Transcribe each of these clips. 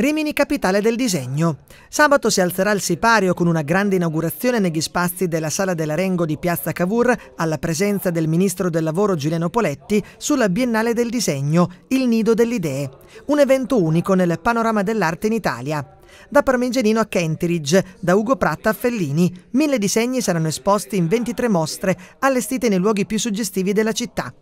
Rimini capitale del disegno. Sabato si alzerà il sipario con una grande inaugurazione negli spazi della Sala dell'Arengo di Piazza Cavour alla presenza del ministro del lavoro Giuliano Poletti sulla Biennale del Disegno, il nido delle idee. Un evento unico nel panorama dell'arte in Italia da Parmigianino a Kentridge, da Ugo Pratta a Fellini. Mille disegni saranno esposti in 23 mostre, allestite nei luoghi più suggestivi della città.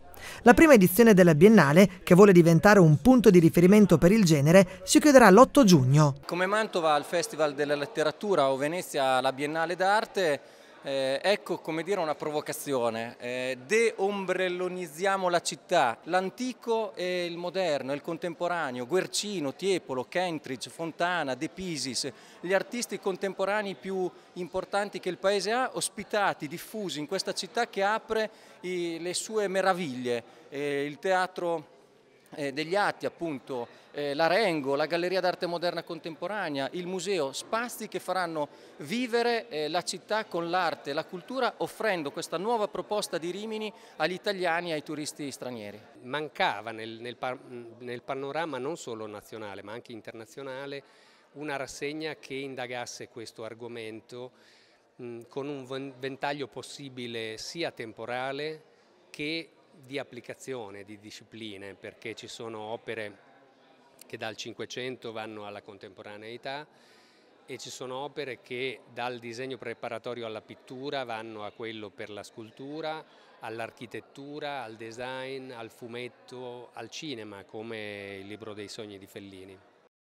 La prima edizione della Biennale, che vuole diventare un punto di riferimento per il genere, si chiuderà l'8 giugno. Come Mantova al Festival della Letteratura o Venezia alla Biennale d'Arte, eh, ecco come dire una provocazione, eh, deombrellonizziamo la città, l'antico e il moderno, il contemporaneo, Guercino, Tiepolo, Kentridge, Fontana, De Pisis, gli artisti contemporanei più importanti che il paese ha, ospitati, diffusi in questa città che apre i, le sue meraviglie, eh, il teatro eh, degli atti, appunto, eh, l'Arengo, la Galleria d'Arte Moderna Contemporanea, il Museo, spazi che faranno vivere eh, la città con l'arte, la cultura, offrendo questa nuova proposta di Rimini agli italiani e ai turisti stranieri. Mancava nel, nel, nel panorama non solo nazionale ma anche internazionale una rassegna che indagasse questo argomento mh, con un ventaglio possibile sia temporale che di applicazione, di discipline, perché ci sono opere che dal Cinquecento vanno alla contemporaneità e ci sono opere che dal disegno preparatorio alla pittura vanno a quello per la scultura, all'architettura, al design, al fumetto, al cinema, come il libro dei sogni di Fellini.